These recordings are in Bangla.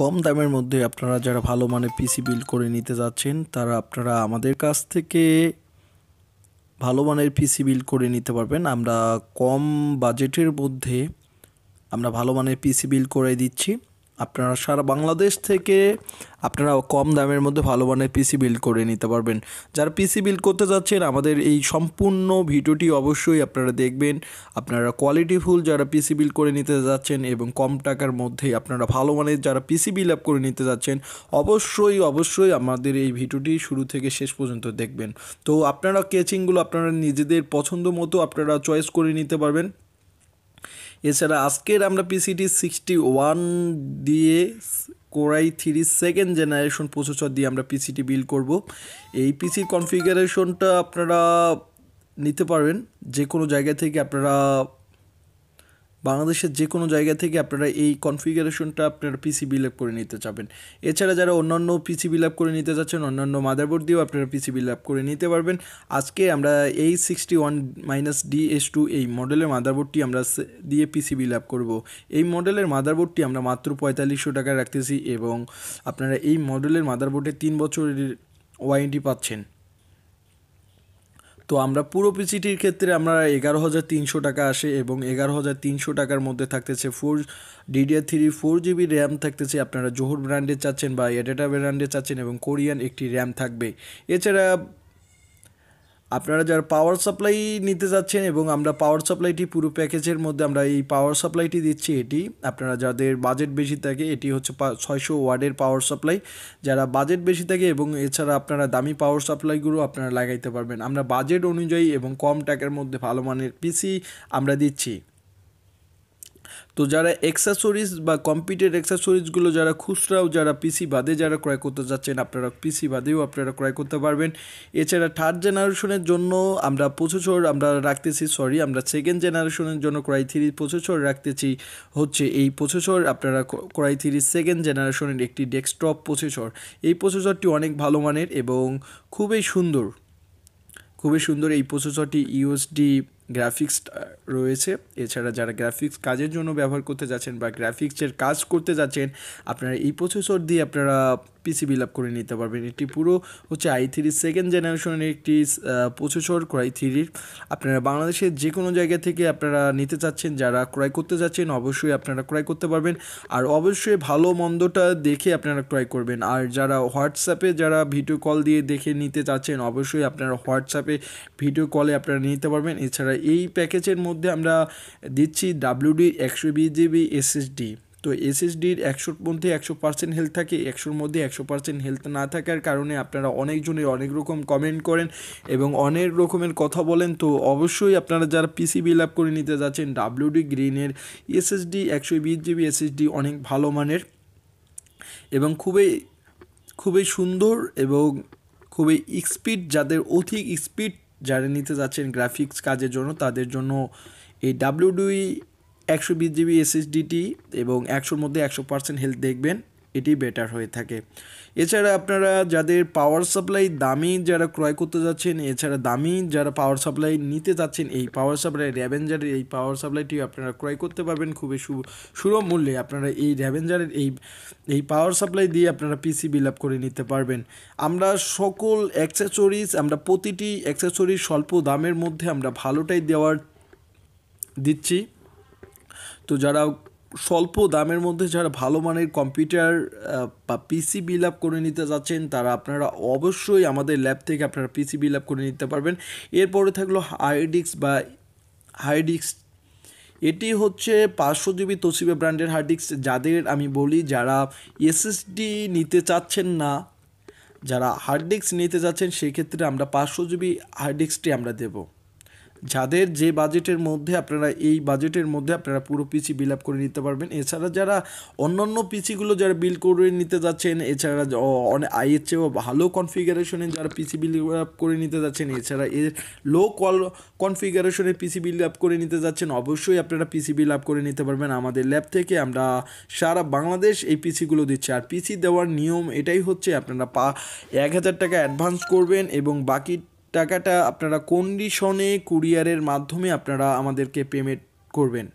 কম দামের মধ্যে আপনারা যারা ভালো মানে পিসি বিল্ড করে নিতে যাচ্ছেন তারা আপনারা আমাদের কাছ থেকে ভালো মানের পিসি বিল্ড করে নিতে পারবেন আমরা কম বাজেটের মধ্যে আমরা ভালো মানের পিসি বিল্ড করে দিচ্ছি আপনারা সারা বাংলাদেশ থেকে আপনারা কম দামের মধ্যে ভালো মানের পিসি বিল্ড করে নিতে পারবেন যারা পিসি বিল্ড করতে যাচ্ছেন আমাদের এই সম্পূর্ণ ভিডিওটি অবশ্যই আপনারা দেখবেন আপনারা কোয়ালিটি ফুল যারা পিসি বিল্ড করে নিতে যাচ্ছেন এবং কম টাকার মধ্যে আপনারা ভালো মানের যারা পিসি বিল্ড আপ করে নিতে যাচ্ছেন অবশ্যই অবশ্যই আমাদের এই ভিডিওটি শুরু থেকে শেষ পর্যন্ত দেখবেন তো আপনারা কেচিংগুলো আপনারা নিজেদের পছন্দ মতো আপনারা চয়েস করে নিতে পারবেন এছাড়া আজকের আমরা পিসিটি সিক্সটি ওয়ান দিয়ে core i three second generation processor দিয়ে আমরা পিসিটি বিল করব এই পিসির কনফিগারেশনটা আপনারা নিতে পারবেন যে কোনো জায়গা থেকে আপনারা বাংলাদেশের যে কোনো জায়গা থেকে আপনারা এই কনফিগারেশনটা আপনারা পিসি বিলাপ করে নিতে চাবেন এছাড়া যারা অন্যান্য পিসি বিলাপ করে নিতে চাচ্ছেন অন্যান্য মাদারবোর্ড দিয়েও আপনারা পিসি বিলাপ করে নিতে পারবেন আজকে আমরা এই sixty one minus D S two এই মডেলের মাদারবোর্ডটি আমরা দিয়ে পিসি বিলাপ করব এই মডেলের মাদারবোর্ডটি আমরা মাত্র পঁয়তাল্লিশশো টাকা রাখতেছি এবং আপনারা এই মডেলের মাদারবোর্ডে তিন বছরের ওয়ারেন্টি পাচ্ছেন তো আমরা পুরো পিসিটির ক্ষেত্রে আমরা এগারো হাজার তিনশো টাকা আসে এবং এগারো হাজার তিনশো টাকার মধ্যে থাকতেছে four DDR three four GB RAM থাকতেছে আপনারা জোহর ব্র্যান্ডে চাচ্ছেন বা এডেটা ব্র্যান্ডের চাচ্ছেন এবং কোরিয়ান একটি র্যাম থাকবে এছাড়া আপনারা যারা পাওয়ার সাপ্লাই নিতে যাচ্ছেন এবং আমরা পাওয়ার সাপ্লাইটি পুরো প্যাকেজের মধ্যে আমরা এই পাওয়ার সাপ্লাইটি দিচ্ছি এটি আপনারা যাদের বাজেট বেশি থাকে এটি হচ্ছে ছয়শো ওয়ার্ডের পাওয়ার সাপ্লাই যারা বাজেট বেশি থাকে এবং এছাড়া আপনারা দামি পাওয়ার সাপ্লাইগুলো আপনারা লাগাইতে পারবেন আমরা বাজেট অনুযায়ী এবং কম টাকার মধ্যে ভালো মানের পিসি আমরা দিচ্ছি তো যারা অ্যাক্সেসরিজ বা কম্পিউটার অ্যাক্সেসরিজগুলো যারা খুচরাও যারা পিসি বাদে যারা ক্রয় করতে যাচ্ছেন আপনারা পিসি বাদেও আপনারা ক্রয় করতে পারবেন এছাড়া থার্ড জেনারেশনের জন্য আমরা প্রসেসর আমরা রাখতেছি সরি আমরা সেকেন্ড জেনারেশনের জন্য ক্রয় থ্রি প্রসেসর রাখতেছি হচ্ছে এই প্রসেসর আপনারা ক্রয় থ্রি সেকেন্ড জেনারেশনের একটি ডেস্কটপ প্রসেসর এই প্রসেসরটি অনেক ভালো মানের এবং খুবই সুন্দর খুবই সুন্দর এই প্রসেসরটি ইউএসডি গ্রাফিক্স রয়েছে এছাড়া যারা গ্রাফিক্স কাজের জন্য ব্যবহার করতে যাচ্ছেন বা গ্রাফিক্সের কাজ করতে যাচ্ছেন আপনারা এই প্রসেসর দিয়ে আপনারা পিসি বিল করে নিতে পারবেন এটি পুরো হচ্ছে আই থ্রি সেকেন্ড জেনারেশনের একটি প্রসেসর ক্রাই থ্রির আপনারা বাংলাদেশের যে কোনো জায়গা থেকে আপনারা নিতে চাচ্ছেন যারা ক্রয় করতে চাচ্ছেন অবশ্যই আপনারা ক্রয় করতে পারবেন আর অবশ্যই ভালো মন্দটা দেখে আপনারা ক্রয় করবেন আর যারা হোয়াটসঅ্যাপে যারা ভিডিও কল দিয়ে দেখে নিতে চাচ্ছেন অবশ্যই আপনারা হোয়াটসঅ্যাপে ভিডিও কলে আপনারা নিতে পারবেন এছাড়া এই প্যাকেজের মধ্যে আমরা দিচ্ছি ডাব্লিউডি একশো বিজিবি জিবি এসএসডি তো এসএসডির একশোর মধ্যে একশো পার্সেন্ট হেলথ থাকে একশোর মধ্যে একশো পার্সেন্ট হেলথ না থাকার কারণে আপনারা অনেকজনের অনেক রকম কমেন্ট করেন এবং অনেক রকমের কথা বলেন তো অবশ্যই আপনারা যারা পিসি বিল আপ করে নিতে যাচ্ছেন ডাব্লিউডি গ্রিনের এসএসডি একশো বিশ জিবি এসএসডি অনেক ভালো মানের এবং খুবই খুবই সুন্দর এবং খুবই স্পিড যাদের অধিক স্পিড যারা নিতে যাচ্ছেন গ্রাফিক্স কাজের জন্য তাদের জন্য এই ডাব্লিউডি একশো বিশ জিবি এসএসডিটি এবং একশোর মধ্যে একশো পার্সেন্ট হেলথ দেখবেন এটি বেটার হয়ে থাকে এছাড়া আপনারা যাদের পাওয়ার সাপ্লাই দামি যারা ক্রয় করতে যাচ্ছেন এছাড়া দামি যারা পাওয়ার সাপ্লাই নিতে যাচ্ছেন এই পাওয়ার সাপ্লাই র্যাভেঞ্জারের এই পাওয়ার সাপ্লাইটি আপনারা ক্রয় করতে পারবেন খুবই সুলভ মূল্যে আপনারা এই র্যাভেঞ্জারের এই এই পাওয়ার সাপ্লাই দিয়ে আপনারা পিসি বিল আপ করে নিতে পারবেন আমরা সকল অ্যাক্সেসরিজ আমরা প্রতিটি অ্যাক্সেসরিজ স্বল্প দামের মধ্যে আমরা ভালোটাই দেওয়ার দিচ্ছি তো যারা স্বল্প দামের মধ্যে যারা ভালো মানের কম্পিউটার বা পিসি বিল আপ করে নিতে যাচ্ছেন তারা আপনারা অবশ্যই আমাদের ল্যাব থেকে আপনারা পিসি বিল আপ করে নিতে পারবেন এরপরে থাকলো হাইডিক্স বা হাইডিক্স এটি হচ্ছে পাঁচশো জিবি তসিবে ব্র্যান্ডের হার্ড ডিস্ক যাদের আমি বলি যারা এসএসডি নিতে চাচ্ছেন না যারা হার্ড ডিস্ক নিতে যাচ্ছেন সেক্ষেত্রে আমরা পাঁচশো জিবি হার্ড ডিস্কটি আমরা দেবো যাদের যে বাজেটের মধ্যে আপনারা এই বাজেটের মধ্যে আপনারা পুরো পিসি বিল করে নিতে পারবেন এছাড়া যারা অন্যান্য পিসিগুলো যারা বিল করে নিতে যাচ্ছেন এছাড়া অনেক আইয়ের চেয়েও ভালো কনফিগারেশনে যারা পিসি বিল আপ করে নিতে যাচ্ছেন এছাড়া এর লো কল কনফিগারেশনে পিসি বিল করে নিতে যাচ্ছেন অবশ্যই আপনারা পিসি বিল করে নিতে পারবেন আমাদের ল্যাব থেকে আমরা সারা বাংলাদেশ এই পিসিগুলো দিচ্ছি আর পিসি দেওয়ার নিয়ম এটাই হচ্ছে আপনারা পা এক হাজার টাকা অ্যাডভান্স করবেন এবং বাকি টাকাটা আপনারা কন্ডিশনে কুরিয়ারের মাধ্যমে আপনারা আমাদেরকে পেমেন্ট করবেন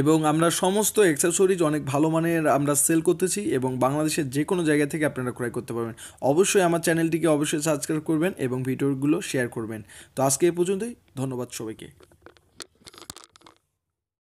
এবং আমরা সমস্ত অ্যাক্সেসরিজ অনেক ভালো মানের আমরা সেল করতেছি এবং বাংলাদেশের যে কোনো জায়গা থেকে আপনারা ক্রয় করতে পারবেন অবশ্যই আমার চ্যানেলটিকে অবশ্যই সাবস্ক্রাইব করবেন এবং ভিডিওগুলো শেয়ার করবেন তো আজকে এ পর্যন্তই ধন্যবাদ সবাইকে